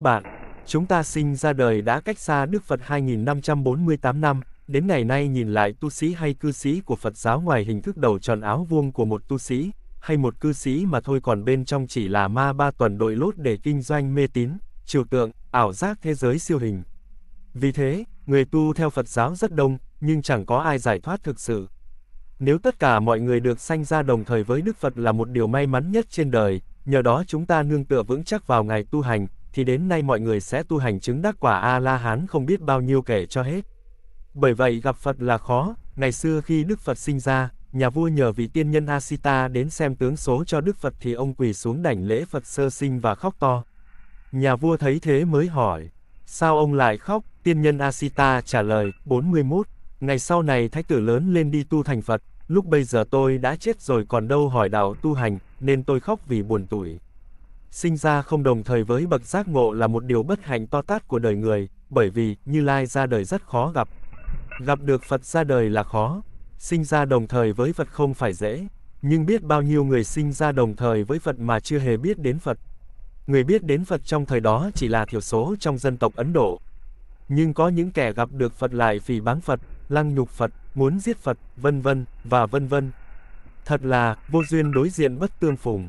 bạn, chúng ta sinh ra đời đã cách xa Đức Phật 2548 năm, đến ngày nay nhìn lại tu sĩ hay cư sĩ của Phật giáo ngoài hình thức đầu tròn áo vuông của một tu sĩ, hay một cư sĩ mà thôi còn bên trong chỉ là ma ba tuần đội lốt để kinh doanh mê tín, trừu tượng, ảo giác thế giới siêu hình. Vì thế, người tu theo Phật giáo rất đông, nhưng chẳng có ai giải thoát thực sự. Nếu tất cả mọi người được sanh ra đồng thời với Đức Phật là một điều may mắn nhất trên đời, nhờ đó chúng ta nương tựa vững chắc vào Ngài tu hành, thì đến nay mọi người sẽ tu hành chứng đắc quả A-la-hán không biết bao nhiêu kể cho hết. Bởi vậy gặp Phật là khó, ngày xưa khi Đức Phật sinh ra, nhà vua nhờ vị tiên nhân Asita đến xem tướng số cho Đức Phật thì ông quỳ xuống đảnh lễ Phật sơ sinh và khóc to. Nhà vua thấy thế mới hỏi, sao ông lại khóc? Tiên nhân Asita trả lời, 41, ngày sau này thái tử lớn lên đi tu thành Phật, lúc bây giờ tôi đã chết rồi còn đâu hỏi đạo tu hành, nên tôi khóc vì buồn tủi. Sinh ra không đồng thời với bậc giác ngộ là một điều bất hạnh to tát của đời người, bởi vì Như Lai ra đời rất khó gặp. Gặp được Phật ra đời là khó, sinh ra đồng thời với Phật không phải dễ, nhưng biết bao nhiêu người sinh ra đồng thời với Phật mà chưa hề biết đến Phật. Người biết đến Phật trong thời đó chỉ là thiểu số trong dân tộc Ấn Độ. Nhưng có những kẻ gặp được Phật lại phỉ báng Phật, lăng nhục Phật, muốn giết Phật, vân vân, và vân vân. Thật là, vô duyên đối diện bất tương phùng.